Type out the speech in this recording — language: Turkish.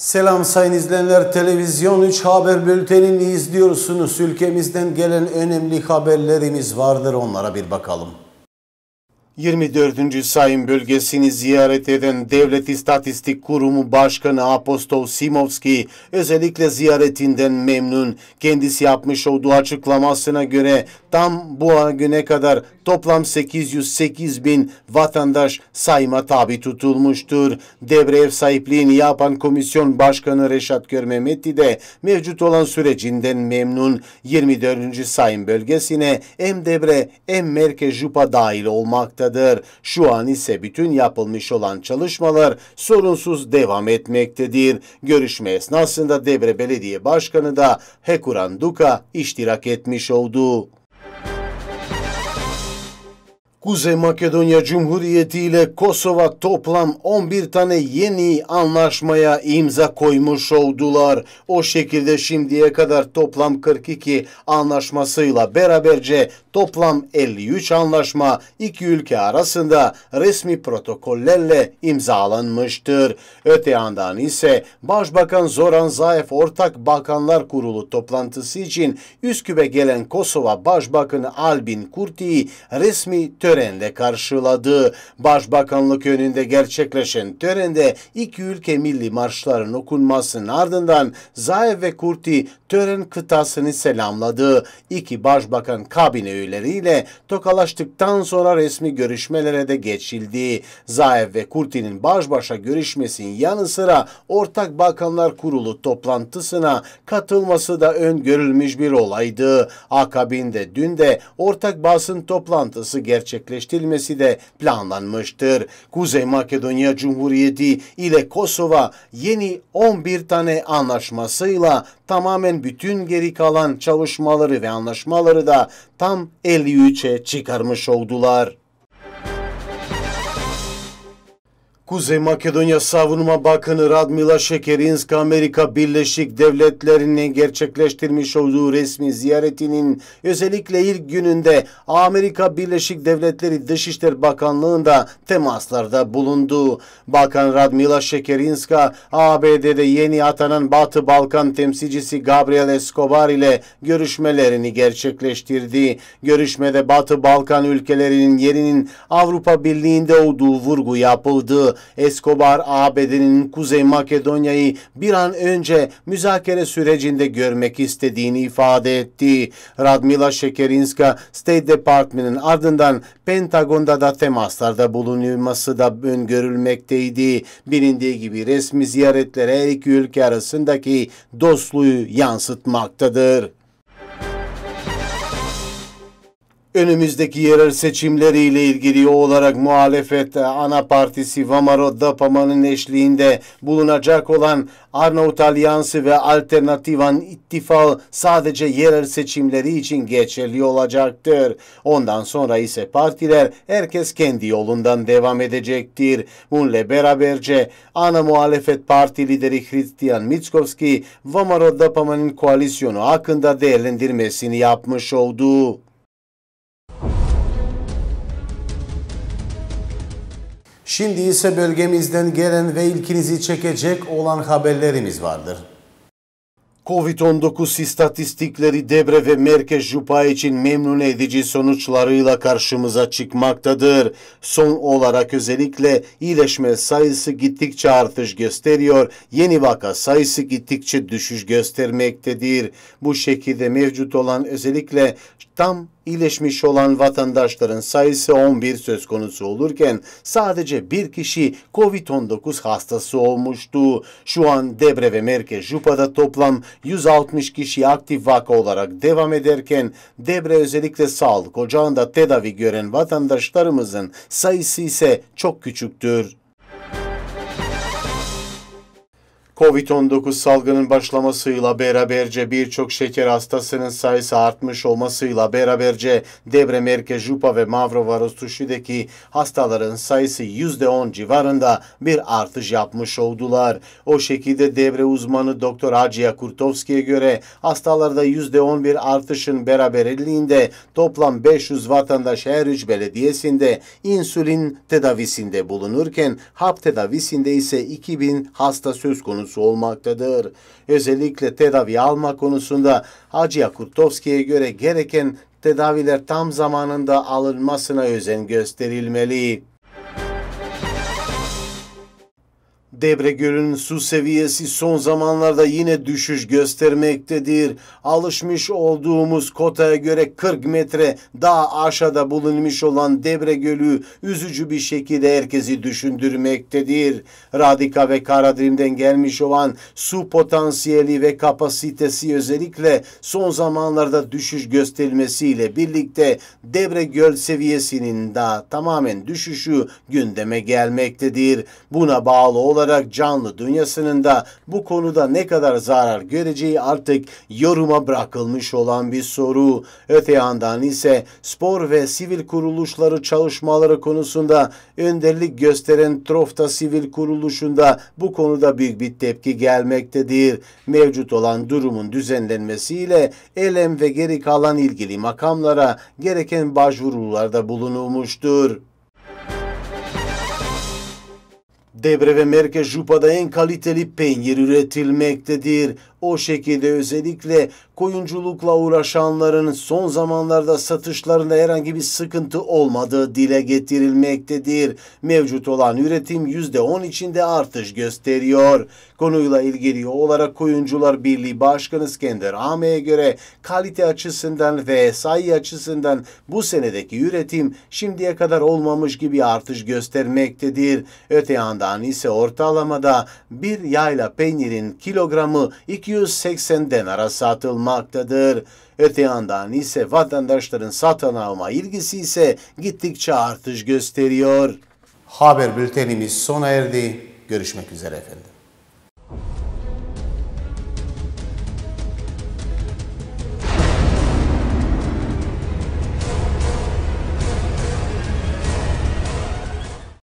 Selam sayın izleyenler. Televizyon 3 Haber Bülteni'ni izliyorsunuz. Ülkemizden gelen önemli haberlerimiz vardır. Onlara bir bakalım. 24. Sayın bölgesini ziyaret eden Devlet İstatistik Kurumu Başkanı Apostol Simovski özellikle ziyaretinden memnun. Kendisi yapmış olduğu açıklamasına göre tam bu güne kadar toplam 808 bin vatandaş sayma tabi tutulmuştur. Devre ev sahipliğini yapan Komisyon Başkanı Reşat Görmemeti de mevcut olan sürecinden memnun. 24. Sayın bölgesine hem Debre hem Merkez Jupa dahil olmaktadır bulunmaktadır. Şu an ise bütün yapılmış olan çalışmalar sorunsuz devam etmektedir. Görüşme esnasında devre Belediye Başkanı da Hekuran Duka iştirak etmiş oldu. Kuzey Makedonya Cumhuriyeti ile Kosova toplam 11 tane yeni anlaşmaya imza koymuş oldular. O şekilde şimdiye kadar toplam 42 anlaşmasıyla beraberce toplam 53 anlaşma iki ülke arasında resmi protokollerle imzalanmıştır. Öte yandan ise Başbakan Zoran Zaev Ortak Bakanlar Kurulu toplantısı için Üsküp'e gelen Kosova Başbakanı Albin Kurti'yi resmi törende karşıladı. Başbakanlık önünde gerçekleşen törende iki ülke milli marşlarının okunmasının ardından Zaev ve Kurti tören kıtasını selamladı. İki başbakan kabine üyeleriyle tokalaştıktan sonra resmi görüşmelere de geçildi. Zaev ve Kurti'nin baş başa görüşmesinin yanı sıra Ortak Bakanlar Kurulu toplantısına katılması da öngörülmüş bir olaydı. Akabinde dün de ortak basın toplantısı gerçek gerçekleştirilmesi de planlanmıştır. Kuzey Makedonya Cumhuriyeti ile Kosova yeni 11 tane anlaşmasıyla tamamen bütün geri kalan çalışmaları ve anlaşmaları da tam 53'e çıkarmış oldular. Kuzey Makedonya Savunma Bakanı Radmila Şekerinsk Amerika Birleşik Devletleri'nin gerçekleştirmiş olduğu resmi ziyaretinin özellikle ilk gününde Amerika Birleşik Devletleri Dışişleri Bakanlığı'nda temaslarda bulundu. Bakan Radmila Şekerinska ABD'de yeni atanan Batı Balkan temsilcisi Gabriel Escobar ile görüşmelerini gerçekleştirdi. Görüşmede Batı Balkan ülkelerinin yerinin Avrupa Birliği'nde olduğu vurgu yapıldı. Escobar ABD'nin Kuzey Makedonya'yı bir an önce müzakere sürecinde görmek istediğini ifade etti. Radmila Şekerinska State Department'in ardından Pentagon'da da temaslarda bulunulması da öngörülmekteydi. Bilindiği gibi resmi ziyaretler her iki ülke arasındaki dostluğu yansıtmaktadır. Önümüzdeki yerel seçimleriyle ilgili olarak muhalefet e, ana partisi Vamaro Dapama'nın eşliğinde bulunacak olan Arnavut Alyansı ve Alternativan İttifal sadece yerel seçimleri için geçerli olacaktır. Ondan sonra ise partiler herkes kendi yolundan devam edecektir. Bununla beraberce ana muhalefet parti lideri Hristiyan Mitskovski Vamaro Dapama'nın koalisyonu hakkında değerlendirmesini yapmış oldu. Şimdi ise bölgemizden gelen ve ilkinizi çekecek olan haberlerimiz vardır. Covid-19 istatistikleri Debre ve Merkez Jupa için memnun edici sonuçlarıyla karşımıza çıkmaktadır. Son olarak özellikle iyileşme sayısı gittikçe artış gösteriyor, yeni vaka sayısı gittikçe düşüş göstermektedir. Bu şekilde mevcut olan özellikle tam İyileşmiş olan vatandaşların sayısı 11 söz konusu olurken sadece bir kişi COVID-19 hastası olmuştu. Şu an Debre ve Merkez Jupa'da toplam 160 kişi aktif vaka olarak devam ederken Debre özellikle sağlık ocağında tedavi gören vatandaşlarımızın sayısı ise çok küçüktür. Covid-19 salgının başlamasıyla beraberce birçok şeker hastasının sayısı artmış olmasıyla beraberce Debre Merke, Jupa ve Mavrovarostuşi'deki hastaların sayısı %10 civarında bir artış yapmış oldular. O şekilde Debre uzmanı Doktor Hacıya Kurtovski'ye göre hastalarda %10 bir artışın beraberliğinde toplam 500 vatandaş her üç belediyesinde insülin tedavisinde bulunurken hap tedavisinde ise 2000 hasta söz konusu konusu olmaktadır. Özellikle tedavi alma konusunda Hacı Kurtovski'ye göre gereken tedaviler tam zamanında alınmasına özen gösterilmeli. Debre Gölü'nün su seviyesi son zamanlarda yine düşüş göstermektedir. Alışmış olduğumuz kotaya göre 40 metre daha aşağıda bulunmuş olan Debre Gölü üzücü bir şekilde herkesi düşündürmektedir. Radika ve Karadrim'den gelmiş olan su potansiyeli ve kapasitesi özellikle son zamanlarda düşüş göstermesiyle birlikte Debre Göl seviyesinin daha tamamen düşüşü gündeme gelmektedir. Buna bağlı olarak olarak canlı dünyasının da bu konuda ne kadar zarar göreceği artık yoruma bırakılmış olan bir soru. Öte yandan ise spor ve sivil kuruluşları çalışmaları konusunda önderlik gösteren Trofta Sivil Kuruluşu'nda bu konuda büyük bir tepki gelmektedir. Mevcut olan durumun düzenlenmesiyle elem ve geri kalan ilgili makamlara gereken başvurularda bulunulmuştur. Devre ve Merkez Jupa'da en kaliteli peynir üretilmektedir. O şekilde özellikle koyunculukla uğraşanların son zamanlarda satışlarında herhangi bir sıkıntı olmadığı dile getirilmektedir. Mevcut olan üretim %10 içinde artış gösteriyor. Konuyla ilgili olarak Koyuncular Birliği Başkanı İskender Ame'ye göre kalite açısından ve sayı açısından bu senedeki üretim şimdiye kadar olmamış gibi artış göstermektedir. Öte yandan ise ortalamada bir yayla peynirin kilogramı 2 280 denara satılmaktadır. Öte yandan ise vatandaşların satın alma ilgisi ise gittikçe artış gösteriyor. Haber bültenimiz sona erdi. Görüşmek üzere efendim.